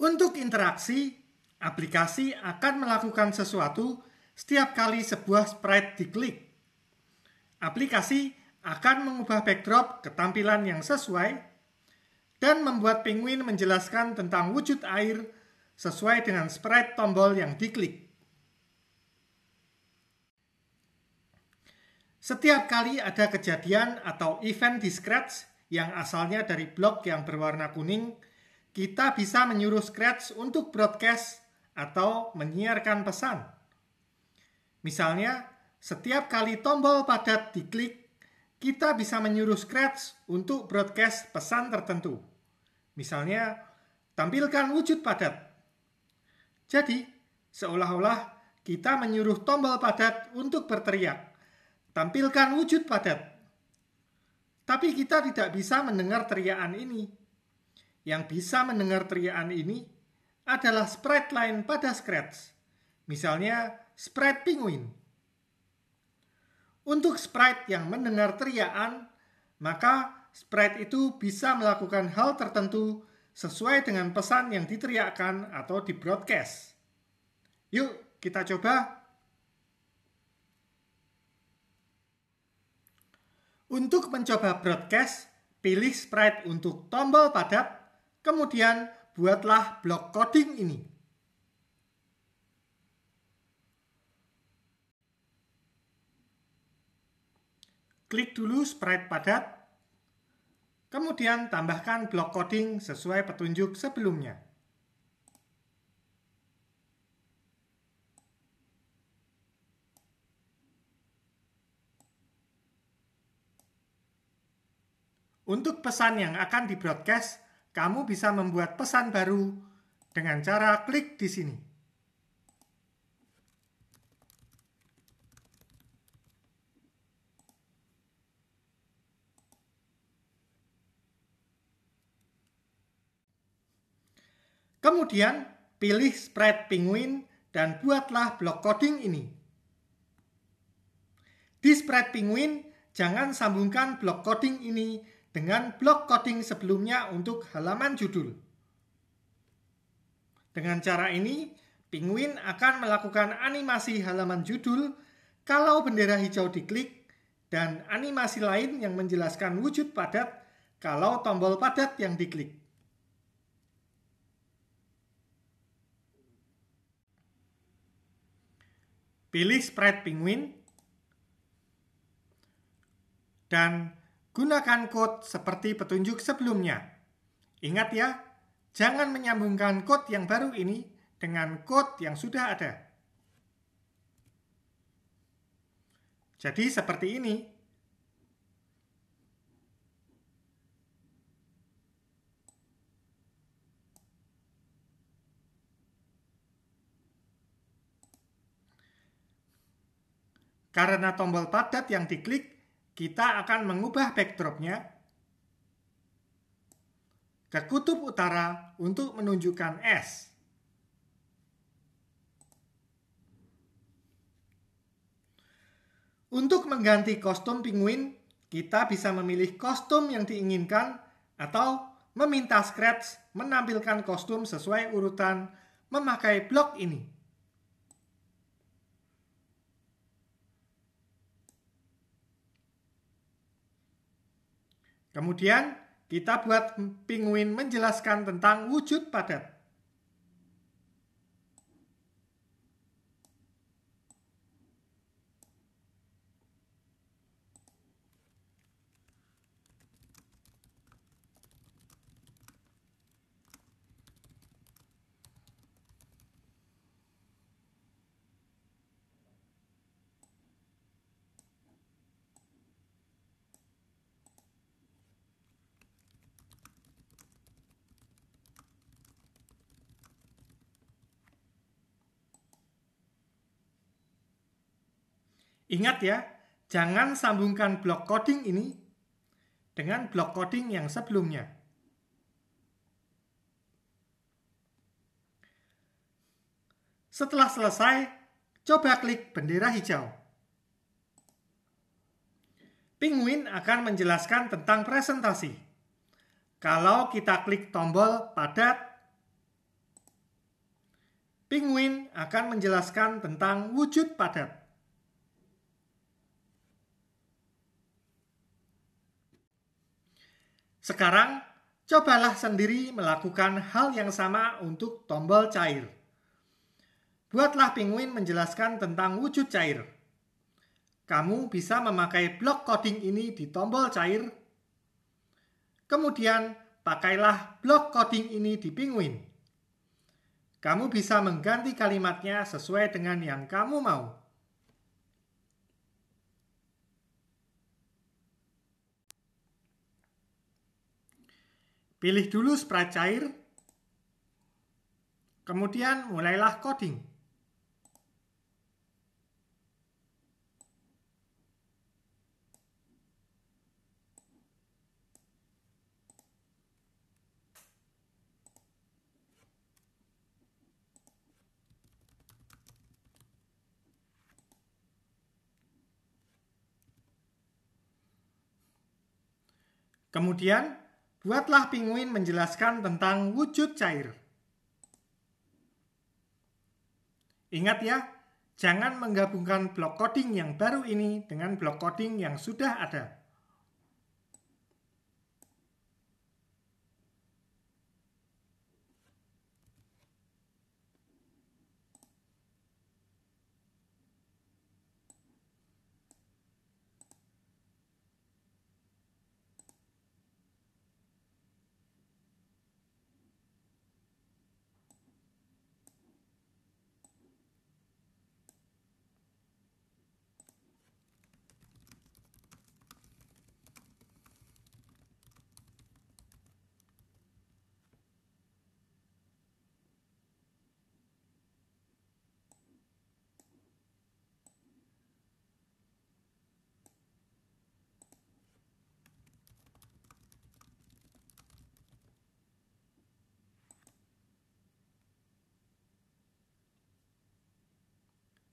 Untuk interaksi, aplikasi akan melakukan sesuatu setiap kali sebuah sprite diklik. Aplikasi akan mengubah backdrop ke tampilan yang sesuai dan membuat penguin menjelaskan tentang wujud air sesuai dengan sprite tombol yang diklik. Setiap kali ada kejadian atau event di Scratch yang asalnya dari blok yang berwarna kuning kita bisa menyuruh Scratch untuk broadcast atau menyiarkan pesan. Misalnya, setiap kali tombol padat diklik, kita bisa menyuruh Scratch untuk broadcast pesan tertentu. Misalnya, tampilkan wujud padat. Jadi, seolah-olah kita menyuruh tombol padat untuk berteriak, tampilkan wujud padat. Tapi kita tidak bisa mendengar teriakan ini yang bisa mendengar teriakan ini adalah spread lain pada Scratch, misalnya spread penguin. Untuk sprite yang mendengar teriakan, maka sprite itu bisa melakukan hal tertentu sesuai dengan pesan yang diteriakkan atau di broadcast. Yuk, kita coba. Untuk mencoba broadcast, pilih sprite untuk tombol padat Kemudian buatlah blok coding ini. Klik dulu sprite padat, kemudian tambahkan blok coding sesuai petunjuk sebelumnya. Untuk pesan yang akan di-broadcast, kamu bisa membuat pesan baru dengan cara klik di sini. Kemudian, pilih spread penguin dan buatlah blok coding ini. Di spread penguin, jangan sambungkan blok coding ini dengan blok coding sebelumnya untuk halaman judul. Dengan cara ini, Penguin akan melakukan animasi halaman judul kalau bendera hijau diklik dan animasi lain yang menjelaskan wujud padat kalau tombol padat yang diklik. Pilih spread penguin dan Gunakan code seperti petunjuk sebelumnya. Ingat ya, jangan menyambungkan code yang baru ini dengan code yang sudah ada. Jadi seperti ini. Karena tombol padat yang diklik kita akan mengubah backdropnya ke kutub utara untuk menunjukkan es. Untuk mengganti kostum penguin, kita bisa memilih kostum yang diinginkan atau meminta Scratch menampilkan kostum sesuai urutan memakai blok ini. Kemudian, kita buat penguin menjelaskan tentang wujud padat. Ingat ya, jangan sambungkan blok coding ini dengan blok coding yang sebelumnya. Setelah selesai, coba klik bendera hijau. Penguin akan menjelaskan tentang presentasi. Kalau kita klik tombol padat, Penguin akan menjelaskan tentang wujud padat. Sekarang, cobalah sendiri melakukan hal yang sama untuk tombol cair. Buatlah penguin menjelaskan tentang wujud cair. Kamu bisa memakai blok coding ini di tombol cair. Kemudian, pakailah blok coding ini di penguin. Kamu bisa mengganti kalimatnya sesuai dengan yang kamu mau. Pilih dulu sprite cair, kemudian mulailah coding. Kemudian Buatlah pinguin menjelaskan tentang wujud cair. Ingat ya, jangan menggabungkan blok coding yang baru ini dengan blok coding yang sudah ada.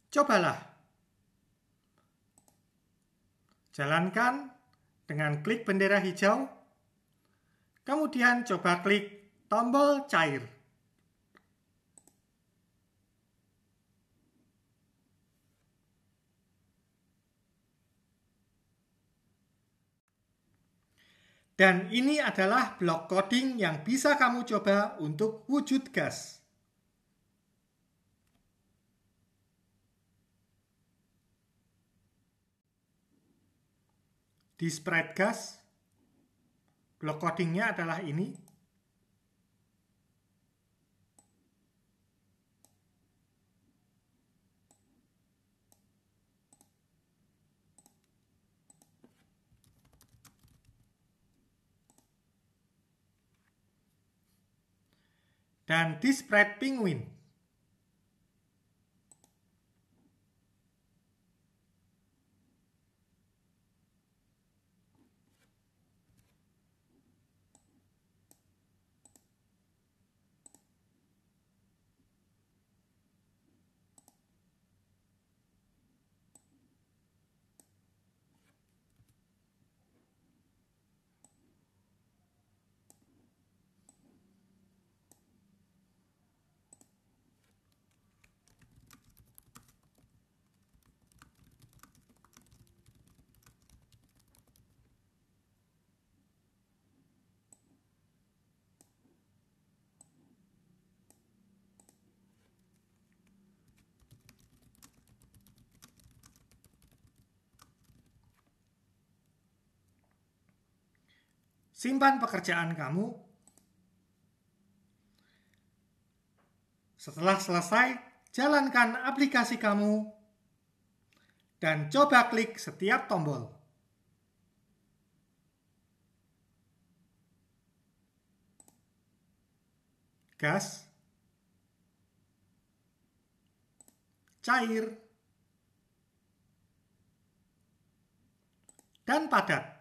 Cobalah. Jalankan dengan klik bendera hijau, kemudian coba klik tombol cair. Dan ini adalah blok coding yang bisa kamu coba untuk wujud gas. Di sprite gas, block codingnya adalah ini. Dan di sprite penguin, Simpan pekerjaan kamu. Setelah selesai, jalankan aplikasi kamu dan coba klik setiap tombol. Gas, cair, dan padat.